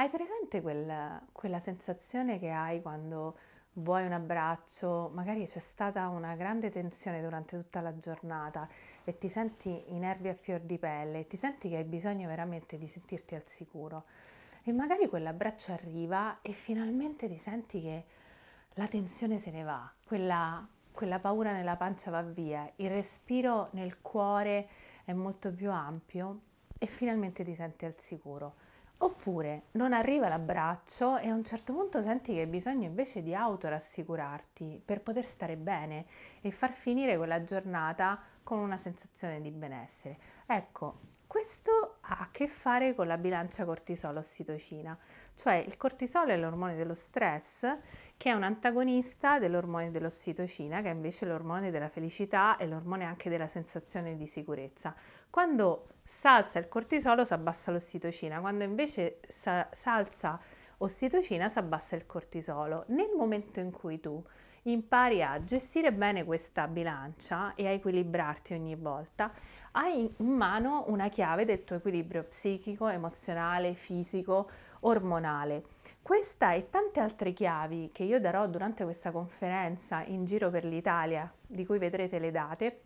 Hai presente quel, quella sensazione che hai quando vuoi un abbraccio, magari c'è stata una grande tensione durante tutta la giornata e ti senti i nervi a fior di pelle, e ti senti che hai bisogno veramente di sentirti al sicuro e magari quell'abbraccio arriva e finalmente ti senti che la tensione se ne va, quella, quella paura nella pancia va via, il respiro nel cuore è molto più ampio e finalmente ti senti al sicuro. Oppure non arriva l'abbraccio e a un certo punto senti che hai bisogno invece di autorassicurarti per poter stare bene e far finire quella giornata con una sensazione di benessere. Ecco, questo ha a che fare con la bilancia cortisolo-ossitocina, cioè il cortisolo è l'ormone dello stress che è un antagonista dell'ormone dell'ossitocina, che è invece l'ormone della felicità e l'ormone anche della sensazione di sicurezza. Quando salza il cortisolo si abbassa l'ossitocina, quando invece sa- salza ossitocina si abbassa il cortisolo. Nel momento in cui tu impari a gestire bene questa bilancia e a equilibrarti ogni volta, hai in mano una chiave del tuo equilibrio psichico, emozionale, fisico, ormonale. Questa e tante altre chiavi che io darò durante questa conferenza in giro per l'Italia, di cui vedrete le date,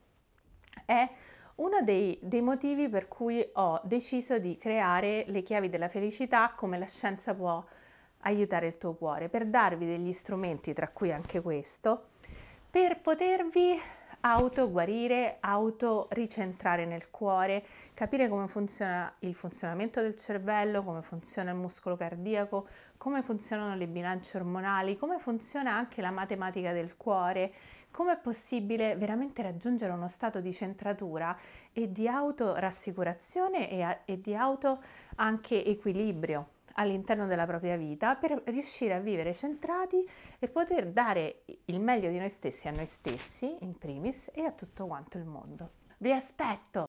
è uno dei, dei, motivi per cui ho deciso di creare le chiavi della felicità come la scienza può aiutare il tuo cuore, per darvi degli strumenti, tra cui anche questo, per potervi autoguarire, autoricentrare nel cuore, capire come funziona il funzionamento del cervello, come funziona il muscolo cardiaco, come funzionano le bilance ormonali, come funziona anche la matematica del cuore, come è possibile veramente raggiungere uno stato di centratura e di autorassicurazione e, a, e di auto anche equilibrio all'interno della propria vita per riuscire a vivere centrati e poter dare il meglio di noi stessi a noi stessi, in primis, e a tutto quanto il mondo. Vi aspetto!